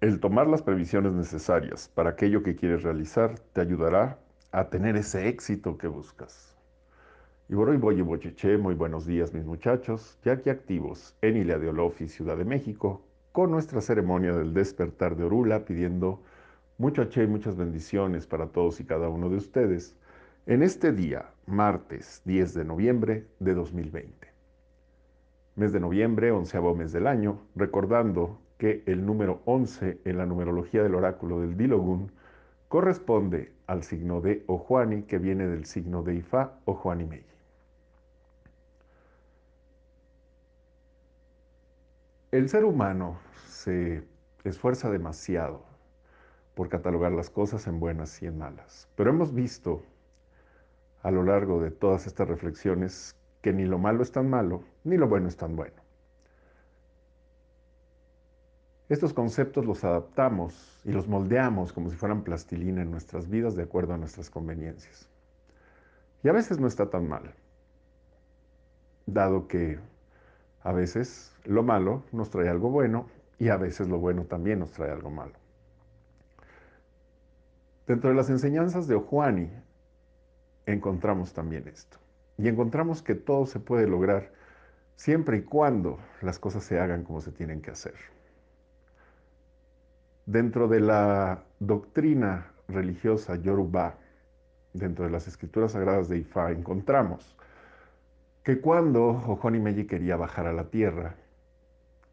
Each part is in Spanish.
El tomar las previsiones necesarias para aquello que quieres realizar te ayudará a tener ese éxito que buscas. Y bueno, y voy y bochiche, muy buenos días mis muchachos, ya que activos en Ilia de Olofi, Ciudad de México, con nuestra ceremonia del despertar de Orula, pidiendo mucho che y muchas bendiciones para todos y cada uno de ustedes, en este día, martes 10 de noviembre de 2020. Mes de noviembre, onceavo mes del año, recordando que el número 11 en la numerología del oráculo del Dilogun corresponde al signo de Ojuani que viene del signo de Ifá o Meji. El ser humano se esfuerza demasiado por catalogar las cosas en buenas y en malas, pero hemos visto a lo largo de todas estas reflexiones que ni lo malo es tan malo, ni lo bueno es tan bueno. Estos conceptos los adaptamos y los moldeamos como si fueran plastilina en nuestras vidas de acuerdo a nuestras conveniencias. Y a veces no está tan mal, dado que a veces lo malo nos trae algo bueno y a veces lo bueno también nos trae algo malo. Dentro de las enseñanzas de Ojuani encontramos también esto. Y encontramos que todo se puede lograr siempre y cuando las cosas se hagan como se tienen que hacer. Dentro de la doctrina religiosa Yoruba, dentro de las escrituras sagradas de Ifá, encontramos que cuando Ojoni Meji quería bajar a la tierra,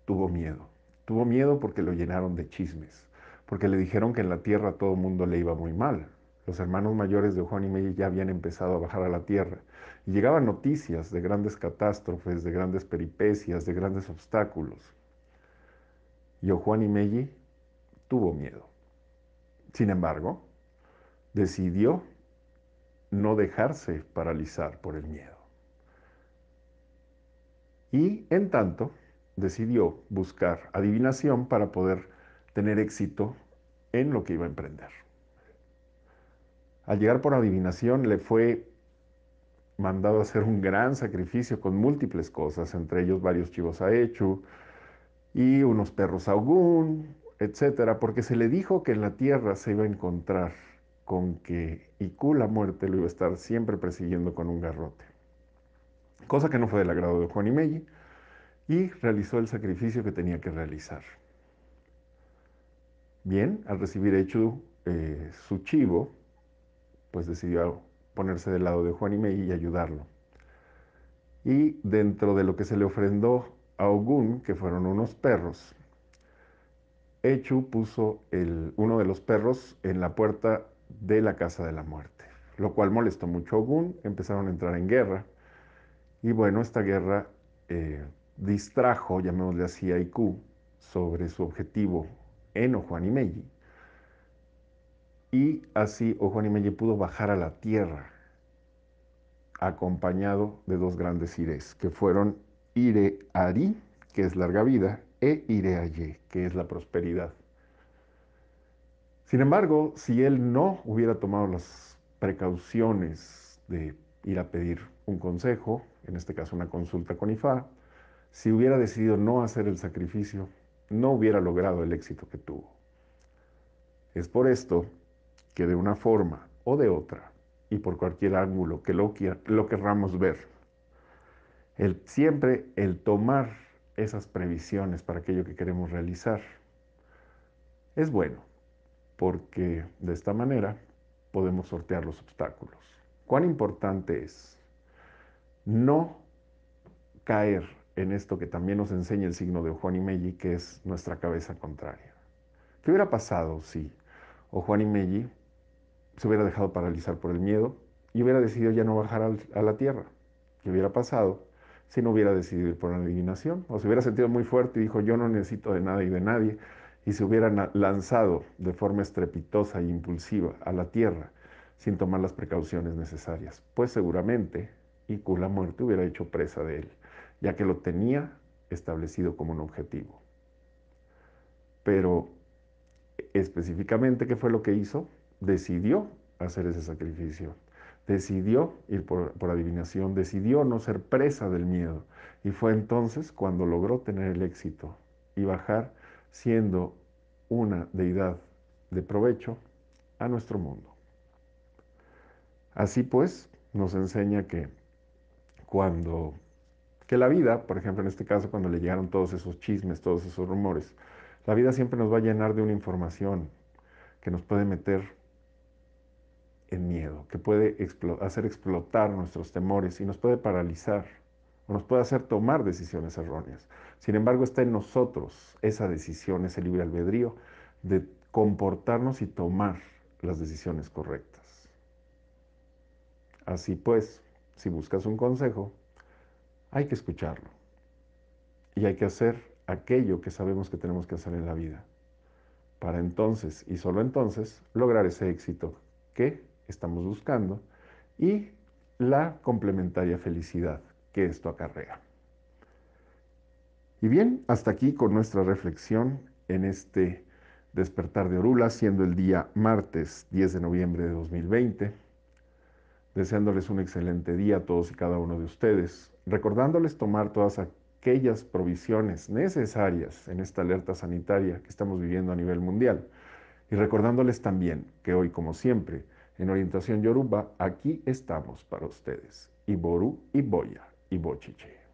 tuvo miedo. Tuvo miedo porque lo llenaron de chismes, porque le dijeron que en la tierra todo el mundo le iba muy mal. Los hermanos mayores de Ojoni Meji ya habían empezado a bajar a la tierra. Y llegaban noticias de grandes catástrofes, de grandes peripecias, de grandes obstáculos. Y Ojoni Meji tuvo miedo. Sin embargo, decidió no dejarse paralizar por el miedo. Y en tanto, decidió buscar adivinación para poder tener éxito en lo que iba a emprender. Al llegar por adivinación le fue mandado a hacer un gran sacrificio con múltiples cosas, entre ellos varios chivos hecho y unos perros augún etcétera, porque se le dijo que en la tierra se iba a encontrar con que Iku, la muerte, lo iba a estar siempre persiguiendo con un garrote. Cosa que no fue del agrado de Juan y y realizó el sacrificio que tenía que realizar. Bien, al recibir hecho eh, su chivo, pues decidió ponerse del lado de Juan y y ayudarlo. Y dentro de lo que se le ofrendó a Ogún, que fueron unos perros, Echu puso uno de los perros en la puerta de la casa de la muerte, lo cual molestó mucho a empezaron a entrar en guerra. Y bueno, esta guerra eh, distrajo, llamémosle así, a Iku sobre su objetivo en Ojuanimeji. Y así Meiji pudo bajar a la tierra, acompañado de dos grandes irés, que fueron Ire Ari, que es larga vida, e iré allí, que es la prosperidad. Sin embargo, si él no hubiera tomado las precauciones de ir a pedir un consejo, en este caso una consulta con Ifá, si hubiera decidido no hacer el sacrificio, no hubiera logrado el éxito que tuvo. Es por esto que de una forma o de otra, y por cualquier ángulo que lo, lo querramos ver, siempre el tomar esas previsiones para aquello que queremos realizar. Es bueno, porque de esta manera podemos sortear los obstáculos. ¿Cuán importante es no caer en esto que también nos enseña el signo de Juan y Meiji, que es nuestra cabeza contraria? ¿Qué hubiera pasado si o Juan y Meiji se hubiera dejado paralizar por el miedo y hubiera decidido ya no bajar a la tierra? ¿Qué hubiera pasado si no hubiera decidido ir por la adivinación, o se hubiera sentido muy fuerte y dijo, yo no necesito de nada y de nadie, y se hubiera lanzado de forma estrepitosa e impulsiva a la tierra sin tomar las precauciones necesarias, pues seguramente Iku la muerte hubiera hecho presa de él, ya que lo tenía establecido como un objetivo. Pero específicamente, ¿qué fue lo que hizo? Decidió hacer ese sacrificio decidió ir por, por, adivinación, decidió no ser presa del miedo. Y fue entonces cuando logró tener el éxito y bajar siendo una deidad de provecho a nuestro mundo. Así pues, nos enseña que cuando, que la vida, por ejemplo en este caso cuando le llegaron todos esos chismes, todos esos rumores, la vida siempre nos va a llenar de una información que nos puede meter el miedo, que puede hacer explotar nuestros temores y nos puede paralizar, o nos puede hacer tomar decisiones erróneas. Sin embargo, está en nosotros esa decisión, ese libre albedrío de comportarnos y tomar las decisiones correctas. Así pues, si buscas un consejo, hay que escucharlo y hay que hacer aquello que sabemos que tenemos que hacer en la vida para entonces y solo entonces lograr ese éxito que estamos buscando y la complementaria felicidad que esto acarrea. Y bien, hasta aquí con nuestra reflexión en este despertar de Orula, siendo el día martes 10 de noviembre de 2020. Deseándoles un excelente día a todos y cada uno de ustedes, recordándoles tomar todas aquellas provisiones necesarias en esta alerta sanitaria que estamos viviendo a nivel mundial. Y recordándoles también que hoy, como siempre, en orientación yoruba, aquí estamos para ustedes. Iboru, Iboya, Ibochiche.